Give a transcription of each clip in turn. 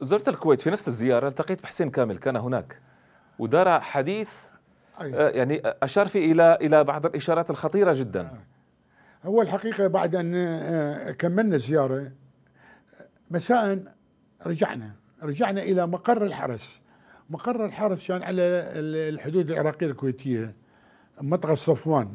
زرت الكويت في نفس الزيارة التقيت بحسين كامل كان هناك ودار حديث آه، يعني أشار فيه إلى إلى بعض الإشارات الخطيرة جدا هو الحقيقة بعد أن آه، كملنا زيارة مساء رجعنا رجعنا إلى مقر الحرس مقر الحرس كان على الحدود العراقية الكويتية منطقة صفوان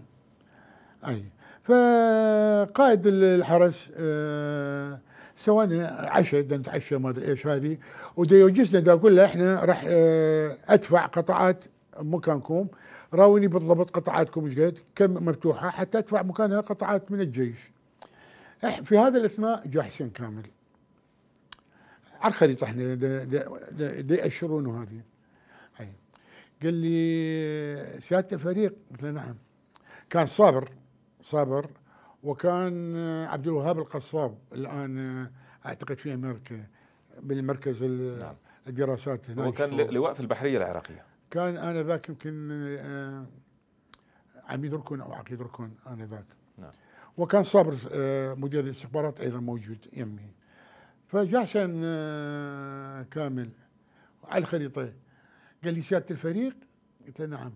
أي فقائد الحرس آه سواء عشاء بدنا نتعشى ما ادري ايش هذه ودي وديوجسنا دا اقول له احنا راح آه، ادفع قطعات مكانكم راوني بالضبط قطعاتكم ايش قد كم مفتوحه حتى ادفع مكانها قطعات من الجيش في هذا الاثناء جاء حسين كامل على الخريطه احنا يأشرون هذه قال لي آه، سياده الفريق قلت له نعم كان صابر صابر وكان عبد الوهاب القصاب الان آه، اعتقد في امريكا بالمركز نعم. الدراسات هناك وكان لواء في البحريه العراقيه كان انا ذاك يمكن آه، عميد ركن او عقيد ركن انا ذاك نعم. وكان صابر آه، مدير الاستخبارات ايضا موجود يمي فجاء حسين كامل على الخريطه قال لي سياده الفريق قلت له نعم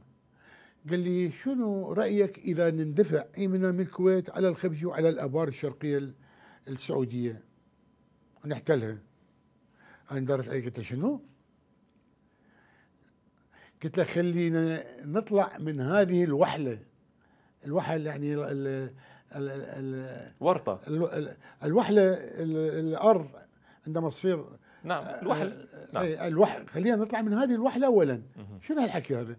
قال لي شنو رايك اذا نندفع ايمنا من الكويت على الخبج وعلى الابار الشرقيه السعوديه ونحتلها انا دارت علي قلت له شنو؟ قلت له خلينا نطلع من هذه الوحله الوحل يعني ال ال ال ال ورطه ال الوحله ال الارض عندما تصير نعم الوحل آه، نعم. إيه، الوحل خلينا نطلع من هذه الوحله اولا شنو هالحكي هذا؟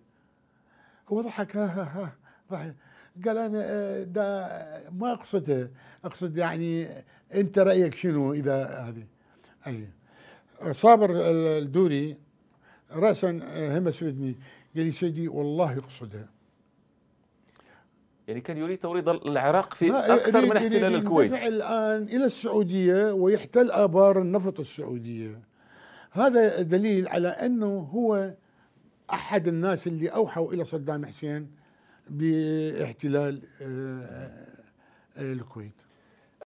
هو ضحك ها ها ها ضحك قال انا آه، دا ما اقصده اقصد يعني انت رايك شنو اذا هذه اي صابر الدوري راسا آه، همس ودني قال لي سيدي والله يقصدها يعني كان يريد توريط العراق في اكثر من احتلال الكويت الان الى السعوديه ويحتل ابار النفط السعوديه هذا دليل على انه هو احد الناس اللي اوحوا الى صدام حسين باحتلال آه، آه، الكويت